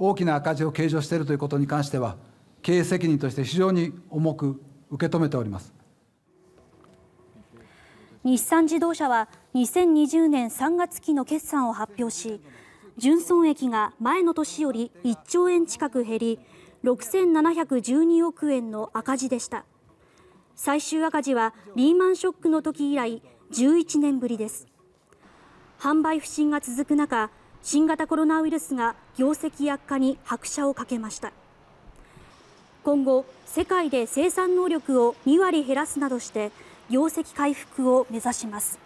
大きな赤字を計上しているということに関しては経営責任として非常に重く受け止めております日産自動車は2020年3月期の決算を発表し純損益が前の年より1兆円近く減り6712億円の赤字でした最終赤字はリーマンショックの時以来11年ぶりです販売不振が続く中新型コロナウイルスが業績悪化に拍車をかけました今後世界で生産能力を2割減らすなどして業績回復を目指します